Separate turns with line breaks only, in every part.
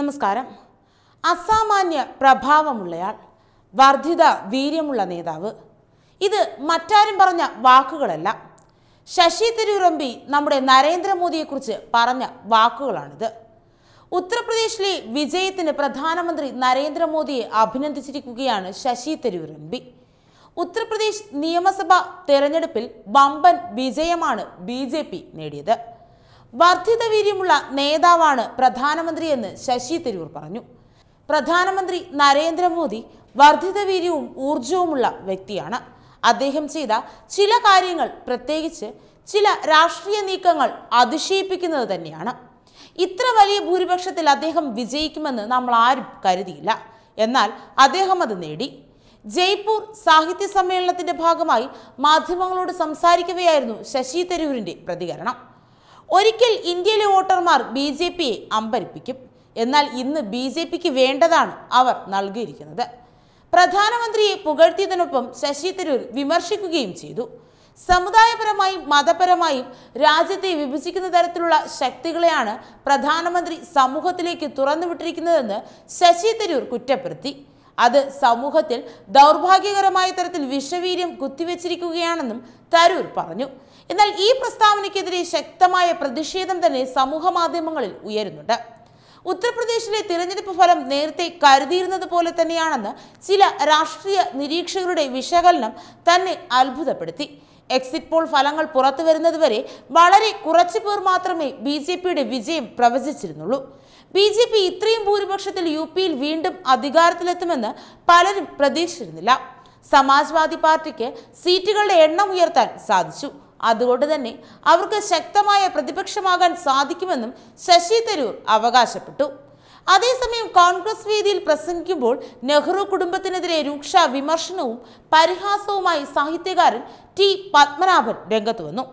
നമസ്കാരം അസാമാന്യ പ്രഭാവമുള്ളയാൾ വർദ്ധിത വീര്യമുള്ള നേതാവ് ഇത് മറ്റാരും പറഞ്ഞ വാക്കുകളല്ല ശശി തരൂർ നമ്മുടെ നരേന്ദ്രമോദിയെക്കുറിച്ച് പറഞ്ഞ വാക്കുകളാണിത് ഉത്തർപ്രദേശിലെ വിജയത്തിന് പ്രധാനമന്ത്രി നരേന്ദ്രമോദിയെ അഭിനന്ദിച്ചിരിക്കുകയാണ് ശശി തരൂർ ഉത്തർപ്രദേശ് നിയമസഭാ തെരഞ്ഞെടുപ്പിൽ വമ്പൻ വിജയമാണ് ബി നേടിയത് വർദ്ധിത വീര്യമുള്ള നേതാവാണ് പ്രധാനമന്ത്രിയെന്ന് ശശി തരൂർ പറഞ്ഞു പ്രധാനമന്ത്രി നരേന്ദ്രമോദി വർദ്ധിത വീര്യവും ഊർജവുമുള്ള വ്യക്തിയാണ് അദ്ദേഹം ചെയ്ത ചില കാര്യങ്ങൾ പ്രത്യേകിച്ച് ചില രാഷ്ട്രീയ നീക്കങ്ങൾ അതിശയിപ്പിക്കുന്നത് തന്നെയാണ് ഇത്ര വലിയ ഭൂരിപക്ഷത്തിൽ അദ്ദേഹം വിജയിക്കുമെന്ന് നമ്മൾ ആരും കരുതിയില്ല എന്നാൽ അദ്ദേഹം അത് നേടി ജയ്പൂർ സാഹിത്യ സമ്മേളനത്തിന്റെ ഭാഗമായി മാധ്യമങ്ങളോട് സംസാരിക്കവെയായിരുന്നു ശശി തരൂരിന്റെ പ്രതികരണം ഒരിക്കൽ ഇന്ത്യയിലെ വോട്ടർമാർ ബി ജെ പിയെ അമ്പരിപ്പിക്കും എന്നാൽ ഇന്ന് ബി ജെ പിക്ക് വേണ്ടതാണ് അവർ നൽകിയിരിക്കുന്നത് പ്രധാനമന്ത്രിയെ പുകഴ്ത്തിയതിനൊപ്പം ശശി തരൂർ വിമർശിക്കുകയും ചെയ്തു സമുദായപരമായും മതപരമായും രാജ്യത്തെ വിഭജിക്കുന്ന തരത്തിലുള്ള ശക്തികളെയാണ് പ്രധാനമന്ത്രി സമൂഹത്തിലേക്ക് തുറന്നുവിട്ടിരിക്കുന്നതെന്ന് ശശി തരൂർ കുറ്റപ്പെടുത്തി അത് സമൂഹത്തിൽ ദൗർഭാഗ്യകരമായ തരത്തിൽ വിഷവീര്യം കുത്തിവെച്ചിരിക്കുകയാണെന്നും തരൂർ പറഞ്ഞു എന്നാൽ ഈ പ്രസ്താവനയ്ക്കെതിരെ ശക്തമായ പ്രതിഷേധം തന്നെ സമൂഹ മാധ്യമങ്ങളിൽ ഉയരുന്നുണ്ട് ഉത്തർപ്രദേശിലെ തിരഞ്ഞെടുപ്പ് ഫലം നേരത്തെ കരുതിയിരുന്നത് പോലെ തന്നെയാണെന്ന് ചില രാഷ്ട്രീയ നിരീക്ഷകരുടെ വിശകലനം തന്നെ അത്ഭുതപ്പെടുത്തി എക്സിറ്റ് പോൾ ഫലങ്ങൾ പുറത്തു വരുന്നതുവരെ വളരെ കുറച്ചു പേർ മാത്രമേ ബി ജെ പിയുടെ വിജയം പ്രവചിച്ചിരുന്നുള്ളൂ ബി ജെ പി ഇത്രയും ഭൂരിപക്ഷത്തിൽ യു പിയിൽ വീണ്ടും അധികാരത്തിലെത്തുമെന്ന് പലരും പ്രതീക്ഷിച്ചിരുന്നില്ല സമാജ്വാദി പാർട്ടിക്ക് സീറ്റുകളുടെ എണ്ണം ഉയർത്താൻ സാധിച്ചു അതുകൊണ്ട് തന്നെ അവർക്ക് ശക്തമായ പ്രതിപക്ഷമാകാൻ സാധിക്കുമെന്നും ശശി തരൂർ അവകാശപ്പെട്ടു അതേസമയം കോൺഗ്രസ് വേദിയിൽ പ്രസംഗിക്കുമ്പോൾ നെഹ്റു കുടുംബത്തിനെതിരെ രൂക്ഷ വിമർശനവും പരിഹാസവുമായി സാഹിത്യകാരൻ ടി പത്മനാഭൻ രംഗത്ത് വന്നു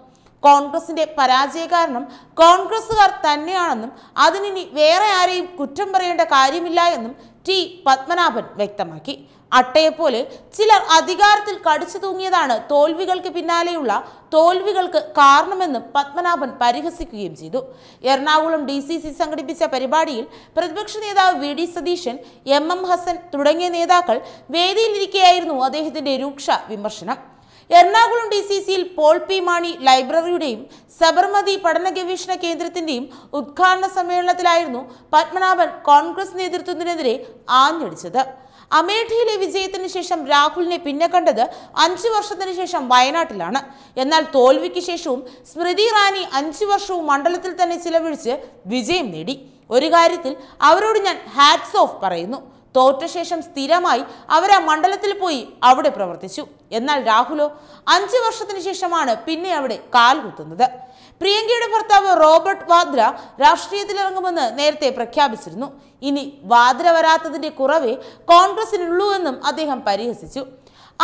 കോൺഗ്രസിന്റെ പരാജയ കാരണം കോൺഗ്രസുകാർ തന്നെയാണെന്നും അതിനി വേറെ ആരെയും കുറ്റം പറയേണ്ട കാര്യമില്ല എന്നും ടി പത്മനാഭൻ വ്യക്തമാക്കി അട്ടയെപ്പോലെ ചിലർ അധികാരത്തിൽ കടിച്ചു തൂങ്ങിയതാണ് തോൽവികൾക്ക് പിന്നാലെയുള്ള തോൽവികൾക്ക് കാരണമെന്നും പത്മനാഭൻ പരിഹസിക്കുകയും ചെയ്തു എറണാകുളം ഡി സി സി സംഘടിപ്പിച്ച പരിപാടിയിൽ പ്രതിപക്ഷ നേതാവ് V D Satheesan M M Hassan തുടങ്ങിയ നേതാക്കൾ വേദിയിലിരിക്കെയായിരുന്നു അദ്ദേഹത്തിന്റെ രൂക്ഷ വിമർശനം എറണാകുളം ഡി സി സിയിൽ പോൾ പി മാണി ലൈബ്രറിയുടെയും സബർമതി പഠന ഗവേഷണ കേന്ദ്രത്തിന്റെയും ഉദ്ഘാടന സമ്മേളനത്തിലായിരുന്നു പത്മനാഭൻ കോൺഗ്രസ് നേതൃത്വത്തിനെതിരെ ആഞ്ഞടിച്ചത് അമേഠിയിലെ വിജയത്തിന് ശേഷം രാഹുലിനെ പിന്നെ കണ്ടത് അഞ്ചു വർഷത്തിന് ശേഷം വയനാട്ടിലാണ് എന്നാൽ തോൽവിക്ക് ശേഷവും സ്മൃതി ഇറാനി അഞ്ചു വർഷവും മണ്ഡലത്തിൽ തന്നെ ചിലവഴിച്ച് വിജയം നേടി ഒരു കാര്യത്തിൽ അവരോട് ഞാൻ ഹാറ്റ്സ് ഓഫ് പറയുന്നു തോറ്റ ശേഷം സ്ഥിരമായി അവർ ആ മണ്ഡലത്തിൽ പോയി അവിടെ പ്രവർത്തിച്ചു എന്നാൽ രാഹുലോ അഞ്ച് വർഷത്തിന് ശേഷമാണ് പിന്നെ അവിടെ കാൽകുത്തുന്നത് പ്രിയങ്കയുടെ ഭർത്താവ് റോബർട്ട് വാദ്ര രാഷ്ട്രീയത്തിലിറങ്ങുമെന്ന് നേരത്തെ പ്രഖ്യാപിച്ചിരുന്നു ഇനി വാദ്ര വരാത്തതിന്റെ കുറവേ കോൺഗ്രസിനുള്ളൂ എന്നും അദ്ദേഹം പരിഹസിച്ചു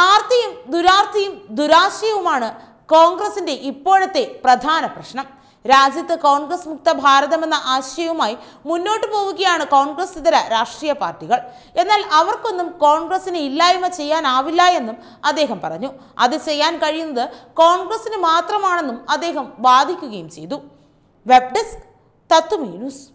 ആർത്തിയും ദുരാർത്തിയും ദുരാശയവുമാണ് കോൺഗ്രസിന്റെ ഇപ്പോഴത്തെ പ്രധാന പ്രശ്നം രാജ്യത്ത് കോൺഗ്രസ് മുക്ത എന്ന ആശയവുമായി മുന്നോട്ട് പോവുകയാണ് കോൺഗ്രസ് ഇതര രാഷ്ട്രീയ പാർട്ടികൾ എന്നാൽ അവർക്കൊന്നും കോൺഗ്രസിന് ഇല്ലായ്മ ചെയ്യാനാവില്ല എന്നും അദ്ദേഹം പറഞ്ഞു അത് ചെയ്യാൻ കഴിയുന്നത് കോൺഗ്രസിന് മാത്രമാണെന്നും അദ്ദേഹം വാദിക്കുകയും ചെയ്തു വെബ് ഡെസ്ക് തത്തുമേ ന്യൂസ്